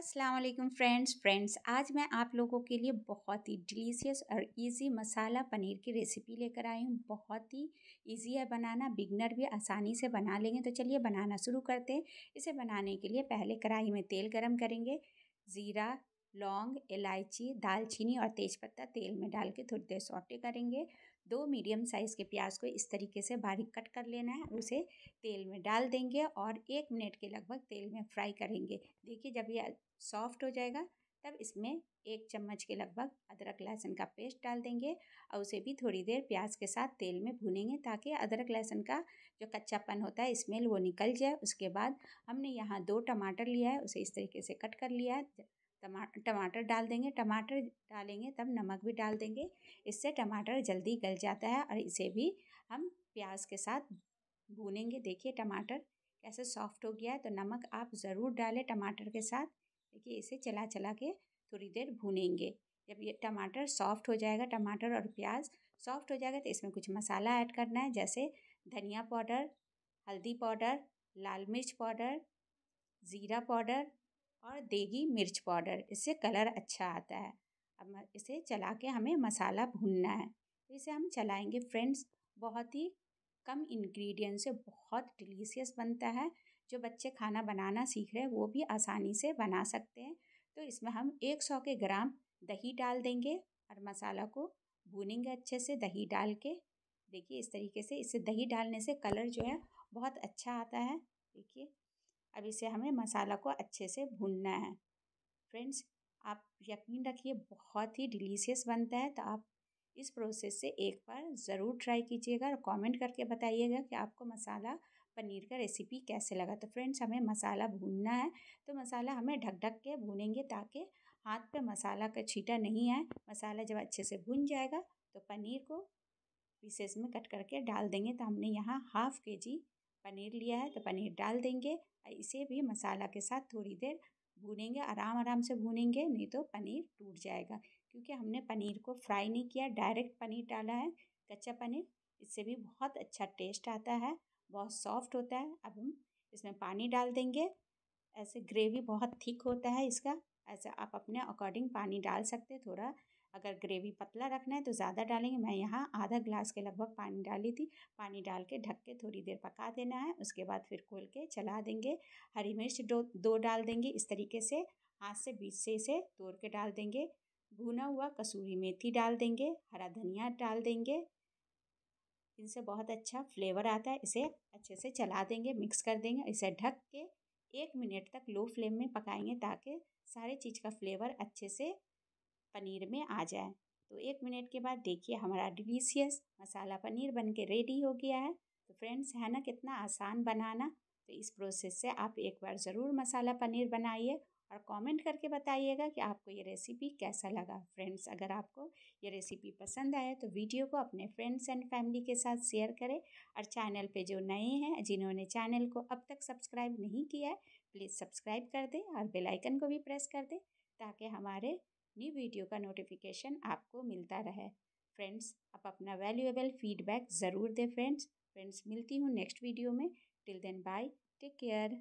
अस्सलाम वालेकुम friends friends आज मैं आप लोगों के लिए बहुत ही डिलीशियस और इजी मसाला पनीर की रेसिपी लेकर आई हूँ बहुत ही इजी है बनाना बिगनर भी आसानी से बना लेंगे तो चलिए बनाना शुरू करते हैं इसे बनाने के लिए पहले कढ़ाई में तेल गरम करेंगे ज़ीरा लौंग इलायची दालचीनी और तेज़पत्ता तेल में डाल के थोड़ी देर सौटे करेंगे दो मीडियम साइज़ के प्याज को इस तरीके से बारीक कट कर लेना है उसे तेल में डाल देंगे और एक मिनट के लगभग तेल में फ्राई करेंगे देखिए जब यह सॉफ्ट हो जाएगा तब इसमें एक चम्मच के लगभग अदरक लहसुन का पेस्ट डाल देंगे और उसे भी थोड़ी देर प्याज के साथ तेल में भूनेंगे ताकि अदरक लहसुन का जो कच्चापन होता है स्मेल वो निकल जाए उसके बाद हमने यहाँ दो टमाटर लिया है उसे इस तरीके से कट कर लिया है टमा टमाटर डाल देंगे टमाटर डालेंगे तब नमक भी डाल देंगे इससे टमाटर जल्दी गल जाता है और इसे भी हम प्याज के साथ भूनेंगे देखिए टमाटर कैसे सॉफ्ट हो गया है तो नमक आप ज़रूर डालें टमाटर के साथ देखिए इसे चला चला के थोड़ी देर भूनेंगे जब ये टमाटर सॉफ्ट हो जाएगा टमाटर और प्याज सॉफ्ट हो जाएगा तो इसमें कुछ मसाला ऐड करना है जैसे धनिया पाउडर हल्दी पाउडर लाल मिर्च पाउडर ज़ीरा पाउडर और देगी मिर्च पाउडर इससे कलर अच्छा आता है अब इसे चला के हमें मसाला भूनना है तो इसे हम चलाएंगे फ्रेंड्स बहुत ही कम इंग्रेडिएंट से बहुत डिलीशियस बनता है जो बच्चे खाना बनाना सीख रहे हैं वो भी आसानी से बना सकते हैं तो इसमें हम एक सौ के ग्राम दही डाल देंगे और मसाला को भूनेंगे अच्छे से दही डाल के देखिए इस तरीके से इसे दही डालने से कलर जो है बहुत अच्छा आता है देखिए अब इसे हमें मसाला को अच्छे से भूनना है फ्रेंड्स आप यकीन रखिए बहुत ही डिलीशियस बनता है तो आप इस प्रोसेस से एक बार ज़रूर ट्राई कीजिएगा और कमेंट करके बताइएगा कि आपको मसाला पनीर का रेसिपी कैसे लगा तो फ्रेंड्स हमें मसाला भूनना है तो मसाला हमें ढक ढक के भूनेंगे ताकि हाथ पे मसाला का छीटा नहीं आए मसाला जब अच्छे से भून जाएगा तो पनीर को पीसेस में कट करके डाल देंगे तो हमने यहाँ हाफ़ के जी पनीर लिया है तो पनीर डाल देंगे और इसे भी मसाला के साथ थोड़ी देर भूनेंगे आराम आराम से भूनेंगे नहीं तो पनीर टूट जाएगा क्योंकि हमने पनीर को फ्राई नहीं किया डायरेक्ट पनीर डाला है कच्चा पनीर इससे भी बहुत अच्छा टेस्ट आता है बहुत सॉफ्ट होता है अब हम इसमें पानी डाल देंगे ऐसे ग्रेवी बहुत थिक होता है इसका ऐसे आप अपने अकॉर्डिंग पानी डाल सकते थोड़ा अगर ग्रेवी पतला रखना है तो ज़्यादा डालेंगे मैं यहाँ आधा ग्लास के लगभग पानी डाली थी पानी डाल के ढक के थोड़ी देर पका देना है उसके बाद फिर खोल के चला देंगे हरी मिर्च दो दो डाल देंगे इस तरीके से हाथ से बीच से इसे तोड़ के डाल देंगे भुना हुआ कसूरी मेथी डाल देंगे हरा धनिया डाल देंगे इनसे बहुत अच्छा फ्लेवर आता है इसे अच्छे से चला देंगे मिक्स कर देंगे इसे ढक के एक मिनट तक लो फ्लेम में पकाएंगे ताकि सारे चीज़ का फ्लेवर अच्छे से पनीर में आ जाए तो एक मिनट के बाद देखिए हमारा डिलीशियस मसाला पनीर बन के रेडी हो गया है तो फ्रेंड्स है ना कितना आसान बनाना तो इस प्रोसेस से आप एक बार ज़रूर मसाला पनीर बनाइए और कमेंट करके बताइएगा कि आपको ये रेसिपी कैसा लगा फ्रेंड्स अगर आपको ये रेसिपी पसंद आए तो वीडियो को अपने फ्रेंड्स एंड फैमिली के साथ शेयर करें और चैनल पे जो नए हैं जिन्होंने चैनल को अब तक सब्सक्राइब नहीं किया है प्लीज़ सब्सक्राइब कर दें और बेलाइकन को भी प्रेस कर दें ताकि हमारे न्यू वीडियो का नोटिफिकेशन आपको मिलता रहे फ्रेंड्स आप अपना वैल्यूएबल फीडबैक ज़रूर दें फ्रेंड्स फ्रेंड्स मिलती हूँ नेक्स्ट वीडियो में till then bye take care